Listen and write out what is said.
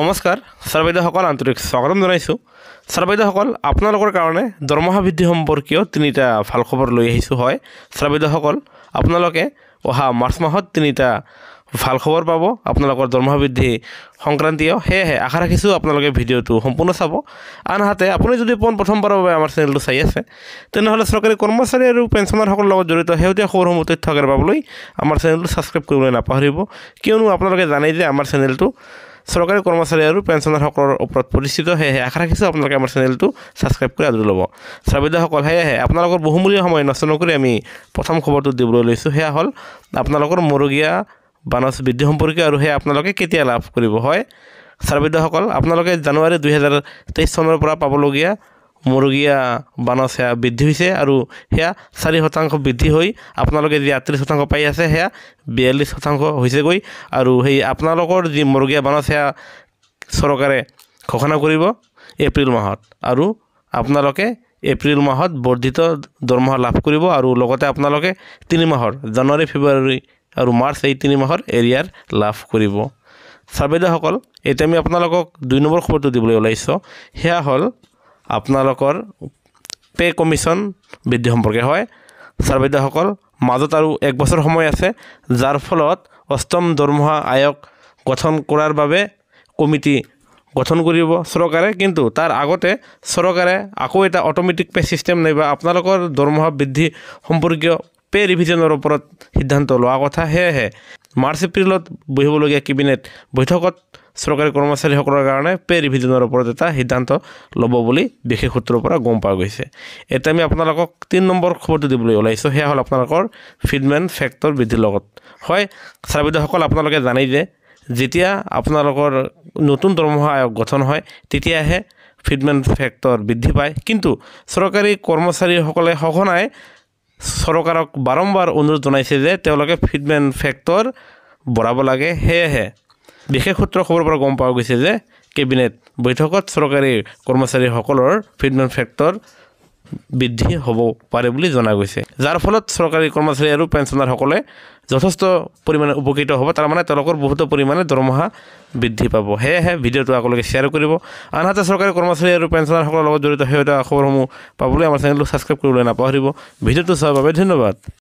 নমস্কাৰ ছাৰ বাইদেউসকল আন্তৰিক স্বাগতম জনাইছোঁ ছাৰ বাইদেউসকল আপোনালোকৰ কাৰণে দৰমহা বৃদ্ধি সম্পৰ্কীয় তিনিটা ভাল খবৰ লৈ আহিছোঁ হয় ছাৰ বাইদেউসকল আপোনালোকে অহা মাৰ্চ মাহত তিনিটা ভাল খবৰ পাব আপোনালোকৰ দৰমহা বৃদ্ধি সংক্ৰান্তীয় সেয়েহে আশা ৰাখিছোঁ আপোনালোকে ভিডিঅ'টো সম্পূৰ্ণ চাব আনহাতে আপুনি যদি পোন প্ৰথমবাৰৰ বাবে আমাৰ চেনেলটো চাই আছে তেনেহ'লে চৰকাৰী কৰ্মচাৰী আৰু পেঞ্চনাৰসকলৰ লগত জড়িত শেহতীয়া খবৰসমূহ তথ্য আগেৰে পাবলৈ আমাৰ চেনেলটো ছাবস্ক্ৰাইব কৰিবলৈ নাপাহৰিব কিয়নো আপোনালোকে জানে যে আমাৰ চেনেলটো চৰকাৰী কৰ্মচাৰী আৰু পেঞ্চনাৰসকলৰ ওপৰত পৰিচিত সেয়েহে আশা ৰাখিছোঁ আপোনালোকে আমাৰ চেনেলটো ছাবস্ক্ৰাইব কৰি আদৰি ল'ব শ্ৰাবিদাসকল সেয়েহে আপোনালোকৰ বহুমূলীয়া সময় নষ্ট নকৰি আমি প্ৰথম খবৰটো দিবলৈ লৈছোঁ সেয়া হ'ল আপোনালোকৰ মৰগীয়া বানচ বৃদ্ধি সম্পৰ্কে আৰু সেয়া আপোনালোকে কেতিয়া লাভ কৰিব হয় শ্ৰাবিদাসকল আপোনালোকে জানুৱাৰী দুহেজাৰ তেইছ চনৰ পৰা পাবলগীয়া মুৰ্গীয়া বানৰ সেয়া বৃদ্ধি হৈছে আৰু সেয়া চাৰি শতাংশ বৃদ্ধি হৈ আপোনালোকে যি আঠত্ৰিছ শতাংশ পাই আছে সেয়া বিয়াল্লিছ শতাংশ হৈছেগৈ আৰু সেই আপোনালোকৰ যি মুৰ্গীয়া বানৰ সেয়া চৰকাৰে ঘোষণা কৰিব এপ্ৰিল মাহত আৰু আপোনালোকে এপ্ৰিল মাহত বৰ্ধিত দৰমহা লাভ কৰিব আৰু লগতে আপোনালোকে তিনি মাহৰ জানুৱাৰী ফেব্ৰুৱাৰী আৰু মাৰ্চ এই তিনি মাহৰ এৰিয়াৰ লাভ কৰিব চাৰ্বেদাসকল এতিয়া আমি আপোনালোকক দুই নম্বৰ খবৰটো দিবলৈ ওলাইছোঁ সেয়া হ'ল আপোনালোকৰ পে' কমিশ্যন বৃদ্ধি সম্পৰ্কে হয় চাৰ্বাইদেউসকল মাজত আৰু এক বছৰ সময় আছে যাৰ ফলত অষ্টম দৰমহা আয়োগ গঠন কৰাৰ বাবে কমিটি গঠন কৰিব চৰকাৰে কিন্তু তাৰ আগতে চৰকাৰে আকৌ এটা অট'মেটিক পে' ছিষ্টেম নাইবা আপোনালোকৰ দৰমহা বৃদ্ধি সম্পৰ্কীয় পে' ৰিভিজনৰ ওপৰত সিদ্ধান্ত লোৱা কথা সেয়েহে মাৰ্চ এপ্ৰিলত বহিবলগীয়া কেবিনেট বৈঠকত চৰকাৰী কৰ্মচাৰীসকলৰ কাৰণে পে' ৰিভিজনৰ ওপৰত এটা সিদ্ধান্ত ল'ব বুলি বিশেষ সূত্ৰৰ পৰা গম পোৱা গৈছে এতিয়া আমি আপোনালোকক তিনি নম্বৰ খবৰটো দিবলৈ ওলাইছোঁ সেয়া হ'ল আপোনালোকৰ ফিডমেন ফেক্টৰ বৃদ্ধিৰ লগত হয় চাৰ্বিদসকল আপোনালোকে জানেই যে যেতিয়া আপোনালোকৰ নতুন দৰমহা আয়োগ গঠন হয় তেতিয়াহে ফিডমেন ফেক্টৰ বৃদ্ধি পায় কিন্তু চৰকাৰী কৰ্মচাৰীসকলে সঘনাই চৰকাৰক বাৰম্বাৰ অনুৰোধ জনাইছে যে তেওঁলোকে ফিডমেন ফেক্টৰ বঢ়াব লাগে সেয়েহে বিশেষ সূত্ৰ খবৰৰ পৰা গম পোৱা গৈছে যে কেবিনেট বৈঠকত চৰকাৰী কৰ্মচাৰীসকলৰ ফিডমেণ্ট ফেক্টৰ বৃদ্ধি হ'ব পাৰে বুলি জনা গৈছে যাৰ ফলত চৰকাৰী কৰ্মচাৰী আৰু পেঞ্চনাৰসকলে যথেষ্ট পৰিমাণে উপকৃত হ'ব তাৰমানে তেওঁলোকৰ বহুতো পৰিমাণে দৰমহা বৃদ্ধি পাব সেয়েহে ভিডিঅ'টো আগলৈকে শ্বেয়াৰ কৰিব আনহাতে চৰকাৰী কৰ্মচাৰী আৰু পেঞ্চনাৰসকলৰ লগত জড়িত সেই খবৰসমূহ পাবলৈ আমাৰ চেনেলটো ছাবস্ক্ৰাইব কৰিবলৈ নাপাহৰিব ভিডিঅ'টো চোৱাৰ বাবে ধন্যবাদ